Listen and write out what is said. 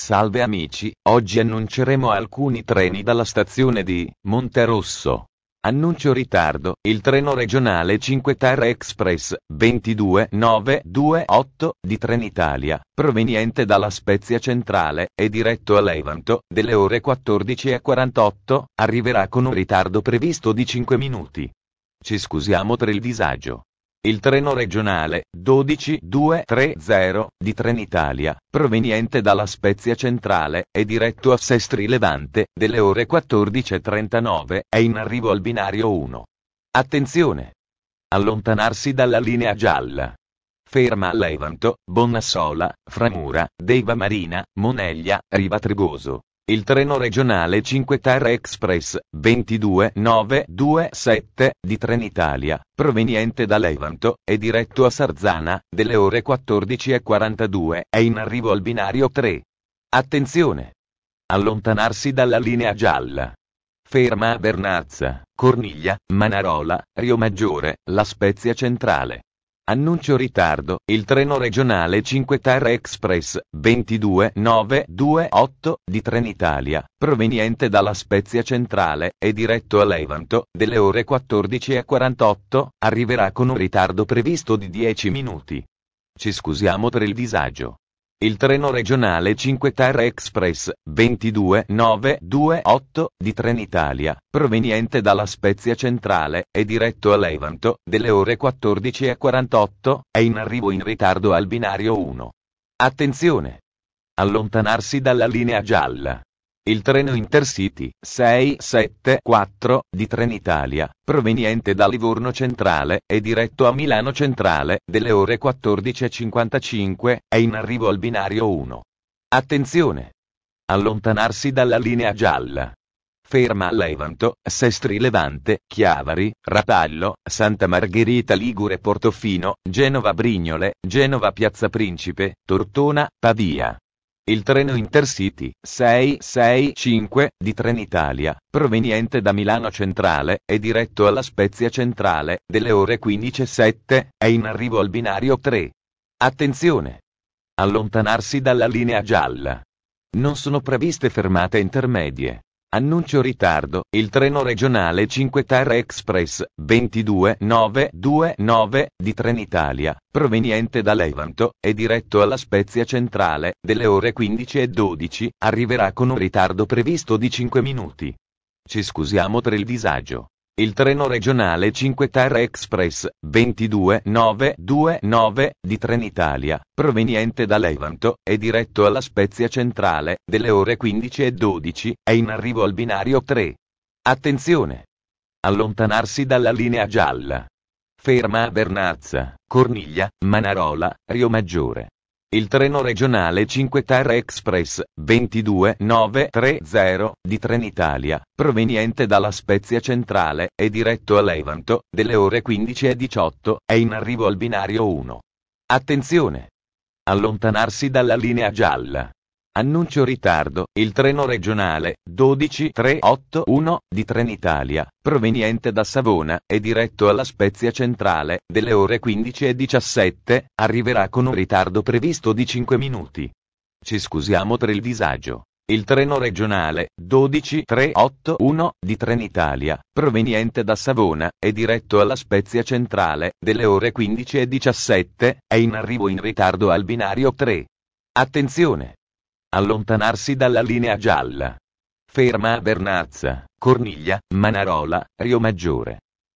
Salve amici, oggi annunceremo alcuni treni dalla stazione di Monterosso. Annuncio ritardo, il treno regionale 5 Terre Express 22928 di Trenitalia, proveniente dalla Spezia Centrale, e diretto a Levanto, delle ore 14.48, arriverà con un ritardo previsto di 5 minuti. Ci scusiamo per il disagio. Il treno regionale 12230 di Trenitalia, proveniente dalla Spezia Centrale è diretto a Sestri Levante, delle ore 14.39, è in arrivo al binario 1. Attenzione! Allontanarsi dalla linea gialla. Ferma a Levanto, Bonnassola, Framura, Deiva Marina, Moneglia, Riva Trigoso. Il treno regionale 5 Terre Express 22927 di Trenitalia, proveniente da Levanto, è diretto a Sarzana, delle ore 14.42, è in arrivo al binario 3. Attenzione! Allontanarsi dalla linea gialla. Ferma a Bernazza, Corniglia, Manarola, Rio Maggiore, La Spezia Centrale. Annuncio ritardo, il treno regionale 5 Terre Express 22928 di Trenitalia, proveniente dalla Spezia Centrale e diretto a Levanto, delle ore 14.48, arriverà con un ritardo previsto di 10 minuti. Ci scusiamo per il disagio. Il treno regionale 5 Terra Express 22928 di Trenitalia, proveniente dalla Spezia Centrale, è diretto a Levanto, delle ore 14.48, è in arrivo in ritardo al binario 1. Attenzione! Allontanarsi dalla linea gialla. Il treno Intercity 674 di Trenitalia, proveniente da Livorno Centrale e diretto a Milano Centrale, delle ore 14.55, è in arrivo al binario 1. Attenzione! Allontanarsi dalla linea gialla. Ferma a Levanto, Sestri Levante, Chiavari, Rapallo, Santa Margherita Ligure Portofino, Genova Brignole, Genova Piazza Principe, Tortona, Pavia. Il treno Intercity 665 di Trenitalia, proveniente da Milano Centrale è diretto alla Spezia Centrale, delle ore 15.07, è in arrivo al binario 3. Attenzione! Allontanarsi dalla linea gialla. Non sono previste fermate intermedie. Annuncio ritardo, il treno regionale 5 Terre Express 22929 di Trenitalia, proveniente da Levanto, e diretto alla Spezia Centrale, delle ore 15 e 12, arriverà con un ritardo previsto di 5 minuti. Ci scusiamo per il disagio. Il treno regionale 5 Terre Express 22929 di Trenitalia, proveniente da Levanto e diretto alla Spezia Centrale, delle ore 15 e 12, è in arrivo al binario 3. Attenzione! Allontanarsi dalla linea gialla. Ferma a Vernazza, Corniglia, Manarola, Rio Maggiore. Il treno regionale 5 Terra Express 22930 di Trenitalia, proveniente dalla Spezia Centrale, e diretto a Levanto, delle ore 15 e 18, è in arrivo al binario 1. Attenzione! Allontanarsi dalla linea gialla. Annuncio ritardo, il treno regionale 12381 di Trenitalia, proveniente da Savona e diretto alla Spezia Centrale, delle ore 15 e 17, arriverà con un ritardo previsto di 5 minuti. Ci scusiamo per il disagio. Il treno regionale 12381 di Trenitalia, proveniente da Savona e diretto alla Spezia Centrale, delle ore 15 e 17, è in arrivo in ritardo al binario 3. Attenzione! Allontanarsi dalla linea gialla. Ferma a Vernazza, Corniglia, Manarola, Rio Maggiore.